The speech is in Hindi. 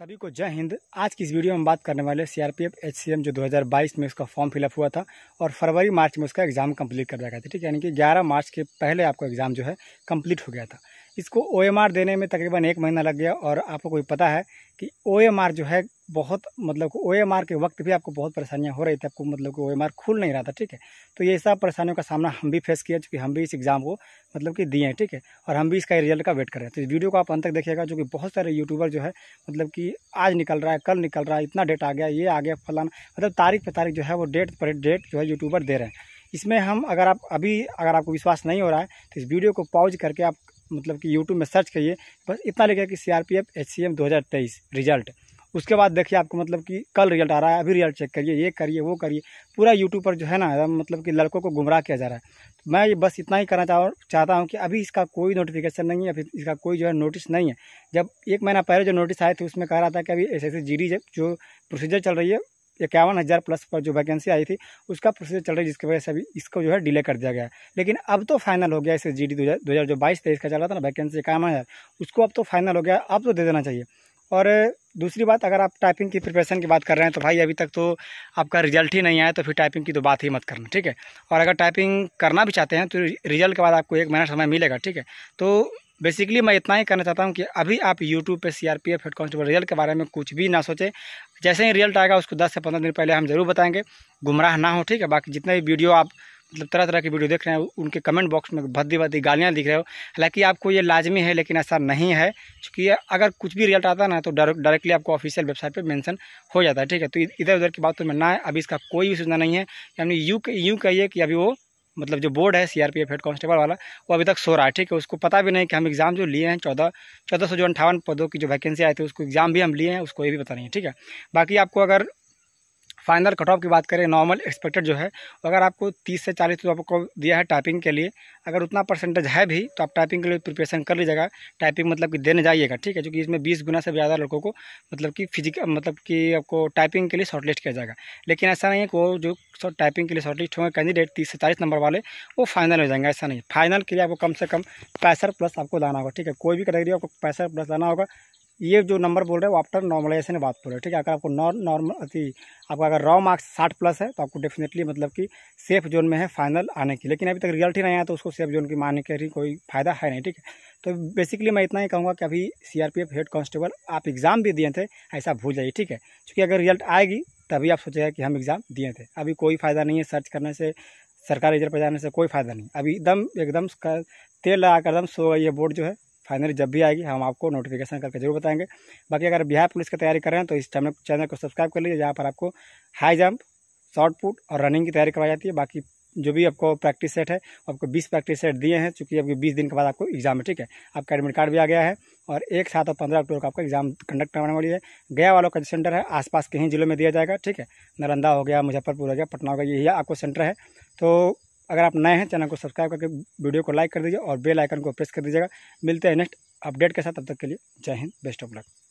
सभी को जय हिंद आज की इस वीडियो में हम बात करने वाले सीआरपीएफ एचसीएम जो 2022 में उसका फॉर्म फिलअप हुआ था और फरवरी मार्च में उसका एग्ज़ाम कंप्लीट दिया गया था ठीक है यानी कि 11 मार्च के पहले आपका एग्ज़ाम जो है कंप्लीट हो गया था इसको ओएमआर देने में तकरीबन एक महीना लग गया और आपको कोई पता है कि ओएमआर जो है बहुत मतलब ओ एम आर के वक्त भी आपको बहुत परेशानियाँ हो रही थी आपको मतलब कि ओ एम आर खुल नहीं रहा था ठीक है तो ये सब परेशानियों का सामना हम भी फेस किया चूँकि हम भी इस एग्ज़ाम को मतलब कि दिए हैं ठीक है और हम भी इसका रिजल्ट का वेट कर रहे हैं तो इस वीडियो को आप अंत तक देखिएगा जो कि बहुत सारे यूट्यूबर जो है मतलब कि आज निकल रहा है कल निकल रहा है इतना डेट आ गया ये आ गया फलाना मतलब तारीख पर तारीख जो है वो डेट पर डेट जो है यूट्यूबर दे रहे हैं इसमें हम अगर आप अभी अगर आपको विश्वास नहीं हो रहा है तो इस वीडियो को पॉज करके आप मतलब कि यूट्यूब में सर्च करिए बस इतना लिखा कि C R P F H C M दो हज़ार तेईस रिजल्ट उसके बाद देखिए आपको मतलब कि कल रिजल्ट आ रहा है अभी रिजल्ट चेक करिए ये करिए वो करिए पूरा यूट्यूब पर जो है ना मतलब कि लड़कों को गुमराह किया जा रहा है तो मैं ये बस इतना ही करना चाह चाहता हूँ कि अभी इसका कोई नोटिफिकेशन नहीं है अभी इसका कोई जो है नोटिस नहीं है जब एक महीना पहले जो नोटिस आए थे उसमें कह रहा था कि अभी एस एस जो प्रोसीजर चल रही है इक्यावन हज़ार प्लस पर जो वैकेंसी आई थी उसका प्रोसीजर चल रहा है जिसकी वजह से अभी इसको जो है डिले कर दिया गया लेकिन अब तो फाइनल हो गया इसे जी डी दो हज़ार जो बाईस तेईस का चल रहा था ना वैकेंसी इक्यावन हज़ार उसको अब तो फाइनल हो गया अब तो दे देना चाहिए और दूसरी बात अगर आप टाइपिंग की प्रिपरेशन की बात कर रहे हैं तो भाई अभी तक तो आपका रिजल्ट ही नहीं आया तो फिर टाइपिंग की तो बात ही मत करना ठीक है और अगर टाइपिंग करना भी चाहते हैं तो रिजल्ट के बाद आपको एक महीना समय मिलेगा ठीक है तो बेसिकली मैं इतना ही करना चाहता हूँ कि अभी आप यूट्यूब पे आर हेड एफ रिजल्ट के बारे में कुछ भी ना सोचें जैसे ही रिजल्ट आएगा उसको 10 से 15 दिन पहले हम जरूर बताएंगे गुमराह ना हो ठीक है बाकी जितने भी वीडियो आप मतलब तरह तरह की वीडियो देख रहे हैं उनके कमेंट बॉक्स में भद्दी भद्दी गालियाँ दिख रहे हो हालांकि आपको ये लाजमी है लेकिन ऐसा नहीं है क्योंकि अगर कुछ भी रिजल्ट आता ना तो डायरेक्टली आपको ऑफिशियल वेबसाइट पर मैंशन हो जाता है ठीक है तो इधर उधर की बात तो मैं ना है अभी इसका कोई भी सूचना नहीं है यानी यूँ यूँ कहिए कि अभी वो मतलब जो बोर्ड है सीआरपीएफ हेड कांस्टेबल वाला वो अभी तक सो रहा है ठीक है उसको पता भी नहीं कि हम एग्ज़ाम जो लिए हैं चौदह चौदह सौ जो अंठावन पदों की जो वैकेंसी आई थी उसको एग्ज़ाम भी हम लिए हैं उसको ये भी पता नहीं है ठीक है बाकी आपको अगर फाइनल कट ऑफ की बात करें नॉर्मल एक्सपेक्टेड जो है अगर आपको 30 से 40 तो आपको दिया है टाइपिंग के लिए अगर उतना परसेंटेज है भी तो आप टाइपिंग के लिए प्रिपरेशन कर लीजिएगा टाइपिंग मतलब कि देने जाइएगा ठीक है क्योंकि इसमें बीस गुना से ज़्यादा लड़कों को मतलब कि फिजिक मतलब कि आपको टाइपिंग के लिए शॉर्टलिस्ट किया जाएगा लेकिन ऐसा नहीं है कि वो जो टाइपिंग के लिए शॉर्टलिस्ट होंगे कैंडिडेट तीस से चालीस नंबर वाले वो फाइनल हो जाएंगे ऐसा नहीं फाइनल के लिए आपको कम से कम पैसा प्लस आपको लाना होगा ठीक है कोई भी कैटेगरी आपको पैसा प्लस लाना होगा ये जो नंबर बोल रहे हैं वो आफ्टर नॉर्मलाइजेशन बात बोल रहे हैं ठीक है अगर आपको नॉन नॉर्मल अति आपका अगर रॉ मार्क्स साठ प्लस है तो आपको डेफिनेटली मतलब कि सेफ जोन में है फाइनल आने की लेकिन अभी तक रिजल्ट ही नहीं आया तो उसको सेफ जोन की मानने के लिए कोई फायदा है नहीं ठीक है तो बेसिकली मैं इतना ही कहूँगा कि अभी सी हेड कॉन्स्टेबल आप एग्ज़ाम भी दिए थे ऐसा भूल जाइए ठीक है क्योंकि अगर रिजल्ट आएगी तभी आप सोचेगा कि हम एग्ज़ाम दिए थे अभी कोई फ़ायदा नहीं है सर्च करने से सरकारी रिजल्ट पर जाने से कोई फ़ायदा नहीं अभी एकदम एकदम तेल लगा कर एकदम सो गई है बोर्ड जो है फाइनली जब भी आएगी हम आपको नोटिफिकेशन करके जरूर बताएंगे बाकी अगर बिहार पुलिस की तैयारी कर रहे हैं तो इस चैनल चैनल को सब्सक्राइब कर लीजिए जहाँ पर आपको हाई जंप शॉर्ट पुट और रनिंग की तैयारी करवाई जाती है बाकी जो भी आपको प्रैक्टिस सेट है आपको 20 प्रैक्टिस सेट दिए हैं चूँकि अभी बीस दिन के बाद आपको एग्जाम है ठीक है आपका एडमिट कार्ड भी आ गया है और एक साथ और पंद्रह अक्टूबर को आपका एग्जाम कंडक्ट करवाने वाली है गया वालों का जो सेंटर है आसपास के ही जिलों में दिया जाएगा ठीक है नालंदा हो गया मुजफ्फरपुर हो गया पटना हो गया यही आपको सेंटर है तो अगर आप नए हैं चैनल को सब्सक्राइब करके वीडियो को लाइक कर दीजिए और बेल आइकन को प्रेस कर दीजिएगा मिलते हैं नेक्स्ट अपडेट के साथ तब तक के लिए जय हिंद बेस्ट ऑफ लक